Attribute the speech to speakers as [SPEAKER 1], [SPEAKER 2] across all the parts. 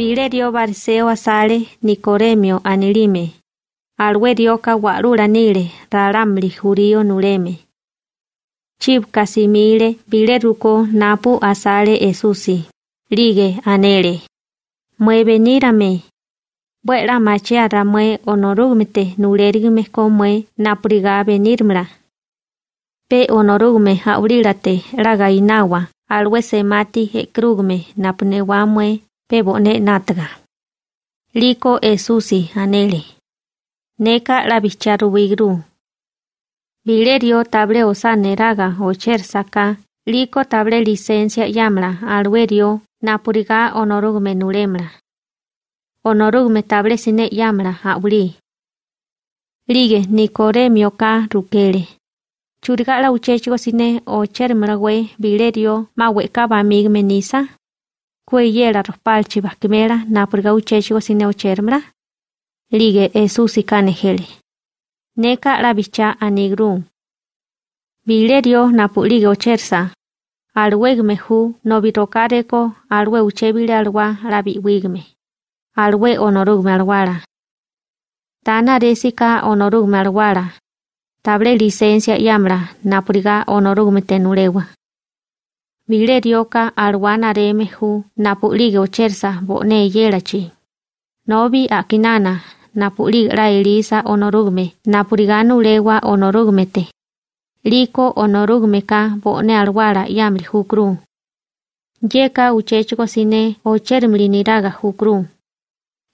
[SPEAKER 1] Vilerio Barceo asale Nicoremio anilime. warura nile, raramli Jurio nureme. Chip casimile vileruco napu asale esusi. Ligue anele. Muevenírame. Buera machea ramue honorugmete nulerigme Komue, napriga venirmra. Pe honorugme raga ragainawa. Alwe semati ekrugme napnewamue pebone natga. Liko esusi anele. Neka la wigru. Vilerio table osane raga ocher saka. Liko table licencia yamla aluerio, napuriga honorugme nulemla. Honorugme table sine yamla auli. Lige nikore mioka rukele. Churiga la uchechgo sine ocher mrawe vilerio mawe kaba migmenisa. Cuellera rospalchi bajquimera napurga uchechi wasineochermra. Ligue esusi canejele. Neca la anigrum. Vilerio napulige ochersa. Alwegmehu ju no birocareko alwe uchebile alwa la biwigme. Alwe honorugme alwara. Tana resika honorugme alwara. Table licencia yamra napriga honorugme tenurewa. Vile arwana arwanareme ochersa bone Yelachi. Novi akinana Ra elisa onorugme napuriganu lewa onorugmete. Liko onorugmeka bone arwara yamri Hukru. Yeka uchechko sine Niraga, Hukru.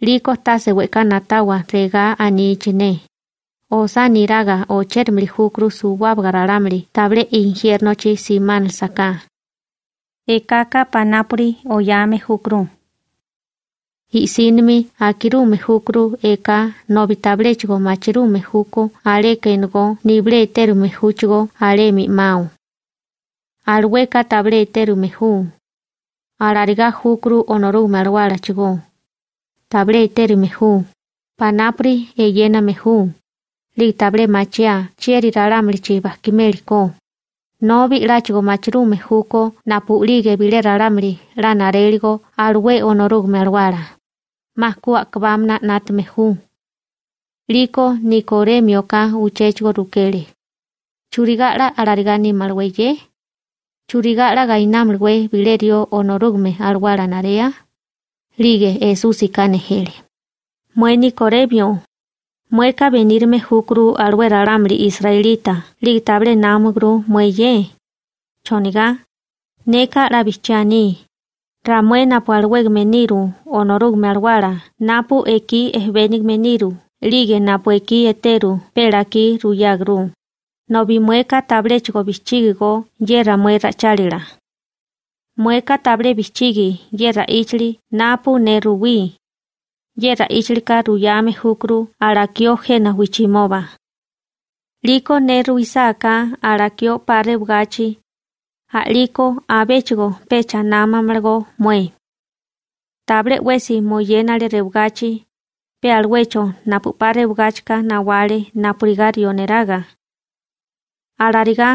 [SPEAKER 1] Liko tase natawa rega Osa Osaniraga ochermri hukru suwabgararamri table infierno chi ekaka panapuri oyame jukru. Isinmi akiru mejukru. eka novitablechgo machirume alekengo arekengo mejuchgo. Ale mi mau. Alweka tableterume ju. Alarga jukru onorum alwarachgo. Table ju. Panapri me ju. table machia chieri raramlichi no bi rachigo machiru me huko na pulige bilera ramri rana rerigo arue onorog me Maskua masku nat liko ni kore mi uchechgo rukele churiga ra churiga gainam bilerio onorugme me narea lige esusi hele. mueni kore Mueka venirme jucru alwera ramri israelita. Ligitable namugru mueye. Choniga. Neka rabichani. Ramue napu alweg meniru. Onorug me alwara. Napu eki es meniru. Lige napu eki eteru. Peraki ruyagru. Nobi vi mueca tabre chigo bichigo, yerra muera chalila. Mueca tabre bichigi, yerra ichli, napu neru wi, yera ruyame ruyame hukru arakio jena wichimoba. Liko ne isaka arakio pare a aliko abechgo pecha nama margo mue. Tabre wesi moyenale rebugachi, pe napu napupare bgachka nawale napurigarioneraga,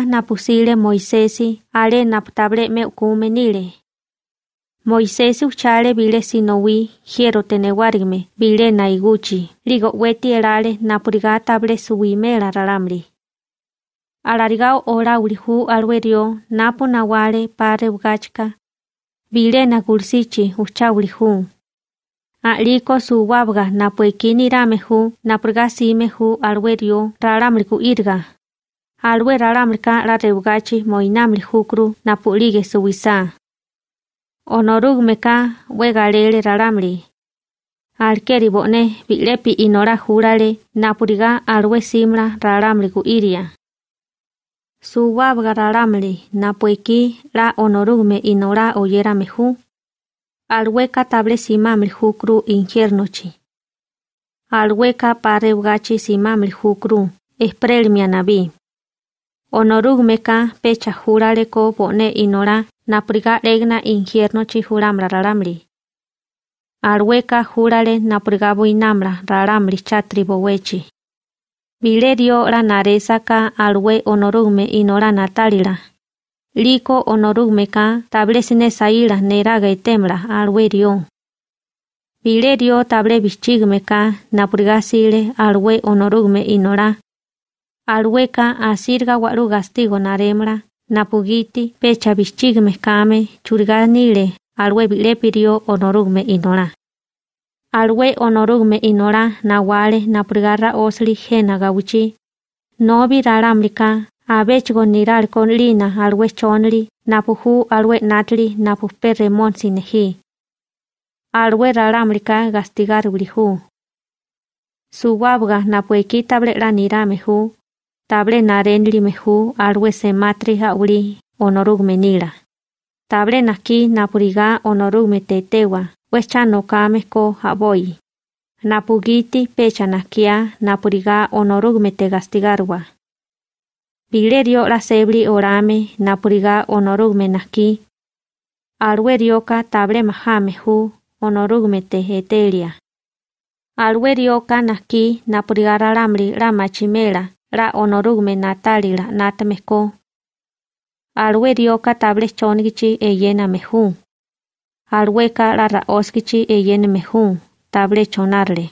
[SPEAKER 1] napusile Moisesi ale naptable me Moisés uchare vile sinowi hiero tenewarime vile na iguchi rigo weti napuriga napurigata bre la raramri Alargao ora ulihu alwerio napo naware pare ugachka vile na kursichi ucha uriju Aliko suwabga napuekini alwerio raramriku irga alwe raramrika reugachi moinamri na napulige suwisa onorug meka wegalele raramli. Alkeri bone bilepi inora jurale napuriga alwe simra raramli gu iria. Suwabga raramli napueki la me inora oyera mehu. Alweka table simamli jukru inkiernochi. Alweka pareugachi simamli jukru esprelmia nabi. Onoruk meka pecha jura leko inora napriga regna ingierno chi raramri. Arweka jurale le buinamra raramri cha tribo wechi. Bile onoruk inora natalila. Liko onoruk meka tablesine saila nera gaitemra alwe dio. Bile table bichigmeka meka sile alwe onoruk inora guaru gastigo naremra, napugiti pecha Churga Nile, alwe pirio onorugme inora. Alwe onorugme inora nawale napurgarra osli jena gauchi Novi nirar con lina alwe chonli napuju alwe natli napusperremon sineji. Alwe gastigar gastigaruliju. Suwabga napuekita niramehu, Table mehu limehu alwese matri hauri onorugmenila. Table naki napuriga onorugmete tewa, wecha pues no kameko Napugiti pecha nakia napuriga onorugmete gastigarwa. Pilerio la sebri orame napuriga onorugme naki. tabre table mahamehu onorugme etelia. Alwerioka naki napuriga rama ramachimela. la onorugme natali la nata meko. Alwe dioka table chonigichi e yena mejun. Alweka la raoskichi e yena mejun, table chonarle.